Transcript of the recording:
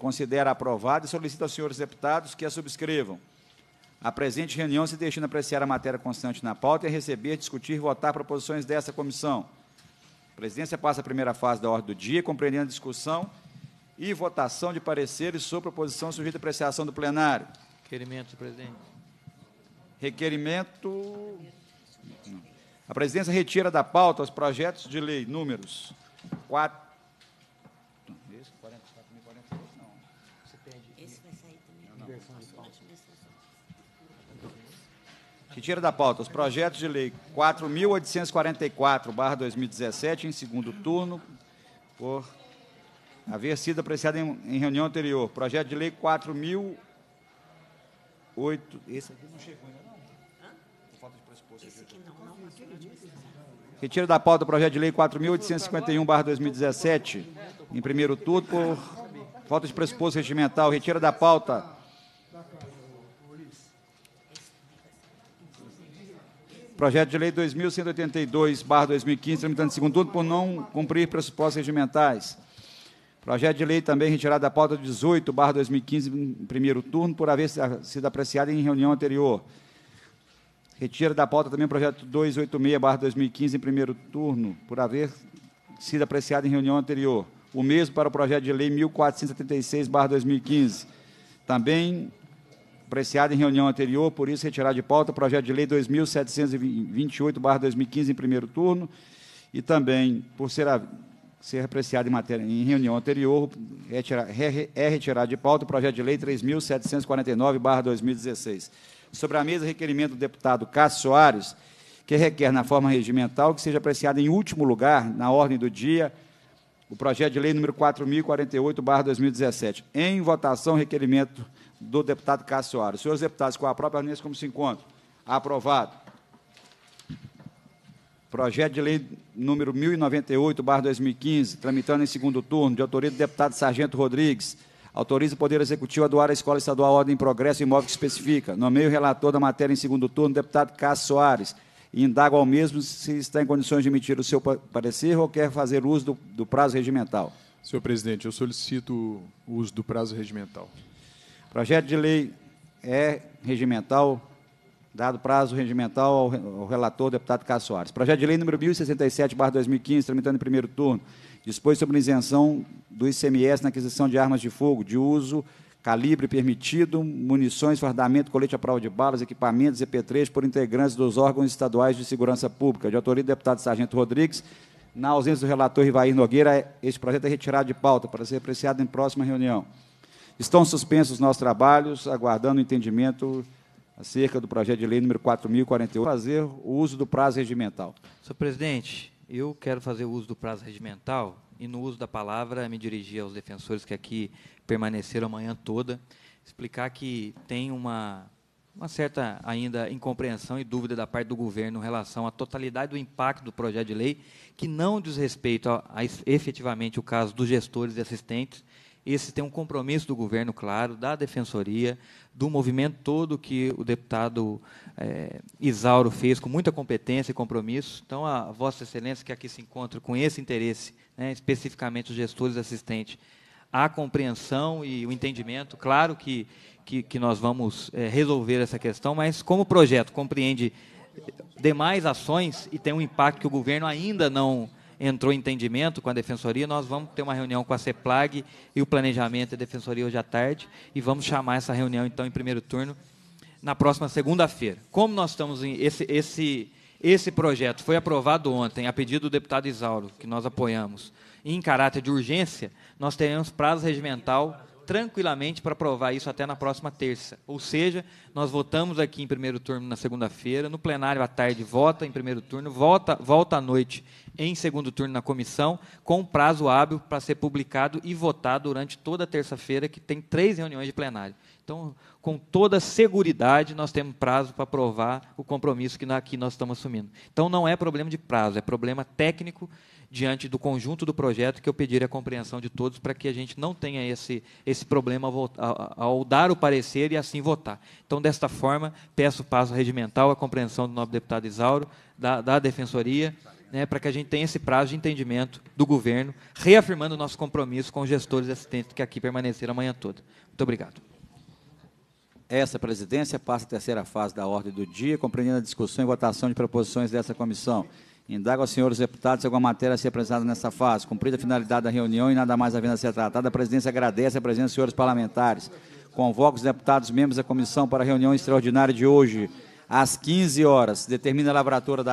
considera aprovado e solicita aos senhores deputados que a subscrevam. A presente reunião se destina a apreciar a matéria constante na pauta e receber, discutir e votar proposições dessa comissão. A presidência passa a primeira fase da ordem do dia, compreendendo a discussão e votação de pareceres sobre proposição sujeita à apreciação do plenário. Requerimento, presidente. Requerimento. A presidência retira da pauta os projetos de lei números 4. Retira da pauta os projetos de lei 4.844-2017, em segundo turno, por haver sido apreciado em, em reunião anterior. Projeto de lei 4.008. Esse aqui não chegou ainda, não? Falta de pressuposto. Esse aqui não, não. Retira da pauta o projeto de lei 4.851-2017, em primeiro turno, por falta de pressuposto regimental. Retira da pauta Projeto de Lei 2182-2015, tramitando segundo turno por não cumprir pressupostos regimentais. Projeto de lei também retirado da pauta 18-2015, em primeiro turno, por haver sido apreciado em reunião anterior. Retira da pauta também o projeto 286-2015, em primeiro turno, por haver sido apreciado em reunião anterior. O mesmo para o projeto de lei 1476-2015. Também apreciado em reunião anterior, por isso retirar de pauta o projeto de lei 2728/2015 em primeiro turno e também por ser a, ser apreciado em, matéria, em reunião anterior, é retirado de pauta o projeto de lei 3749/2016. Sobre a mesa, requerimento do deputado Cássio Soares, que requer na forma regimental que seja apreciado em último lugar na ordem do dia o projeto de lei número 4048/2017. Em votação, requerimento do deputado Cássio Soares. Senhores deputados, com a própria audiência, como se encontra? Aprovado. Projeto de lei número 1098, barra 2015, tramitando em segundo turno, de autoria do deputado Sargento Rodrigues, autoriza o Poder Executivo a doar a Escola Estadual Ordem em Progresso imóvel que especifica. Nomeio o relator da matéria em segundo turno, deputado Cássio Soares. E indago ao mesmo se está em condições de emitir o seu parecer ou quer fazer uso do, do prazo regimental. Senhor presidente, eu solicito o uso do prazo regimental. Projeto de lei é regimental, dado prazo regimental ao, ao relator, deputado Cássio Soares. Projeto de lei número 1067, 2015, tramitando em primeiro turno, dispõe sobre isenção do ICMS na aquisição de armas de fogo de uso, calibre permitido, munições, fardamento, colete à prova de balas, equipamentos, EP3, por integrantes dos órgãos estaduais de segurança pública. De autoria do deputado Sargento Rodrigues, na ausência do relator Rivair Nogueira, este projeto é retirado de pauta para ser apreciado em próxima reunião. Estão suspensos nossos trabalhos, aguardando o entendimento acerca do projeto de lei número 4048, fazer o uso do prazo regimental. Senhor presidente, eu quero fazer o uso do prazo regimental e, no uso da palavra, me dirigir aos defensores que aqui permaneceram a manhã toda, explicar que tem uma, uma certa ainda incompreensão e dúvida da parte do governo em relação à totalidade do impacto do projeto de lei, que não diz respeito a, a efetivamente o caso dos gestores e assistentes, esse tem um compromisso do governo, claro, da defensoria, do movimento todo que o deputado é, Isauro fez, com muita competência e compromisso. Então, a Vossa Excelência, que aqui se encontra com esse interesse, né, especificamente os gestores assistentes, a compreensão e o entendimento, claro que, que, que nós vamos é, resolver essa questão, mas como o projeto compreende eh, demais ações e tem um impacto que o governo ainda não entrou entendimento com a Defensoria, nós vamos ter uma reunião com a CEPLAG e o Planejamento e a Defensoria hoje à tarde, e vamos chamar essa reunião, então, em primeiro turno, na próxima segunda-feira. Como nós estamos em... Esse, esse, esse projeto foi aprovado ontem, a pedido do deputado Isauro, que nós apoiamos, em caráter de urgência, nós teremos prazo regimental tranquilamente para aprovar isso até na próxima terça. Ou seja, nós votamos aqui em primeiro turno na segunda-feira, no plenário à tarde vota em primeiro turno, volta, volta à noite em segundo turno na comissão, com prazo hábil para ser publicado e votado durante toda a terça-feira, que tem três reuniões de plenário. Então, com toda segurança nós temos prazo para aprovar o compromisso que aqui nós estamos assumindo. Então, não é problema de prazo, é problema técnico diante do conjunto do projeto que eu pediria a compreensão de todos para que a gente não tenha esse, esse problema ao, ao dar o parecer e assim votar. Então, desta forma, peço o passo regimental, a compreensão do nobre deputado Isauro, da, da Defensoria, né, para que a gente tenha esse prazo de entendimento do governo, reafirmando o nosso compromisso com os gestores e assistentes que aqui permaneceram a manhã toda. Muito obrigado. Essa presidência passa a terceira fase da ordem do dia, compreendendo a discussão e votação de proposições dessa comissão. Indago aos senhores deputados se alguma matéria a ser apresentada nesta fase. Cumprida a finalidade da reunião e nada mais havendo a ser tratada, a presidência agradece a presença dos senhores parlamentares. Convoca os deputados membros da comissão para a reunião extraordinária de hoje, às 15 horas. Determina a lavratura da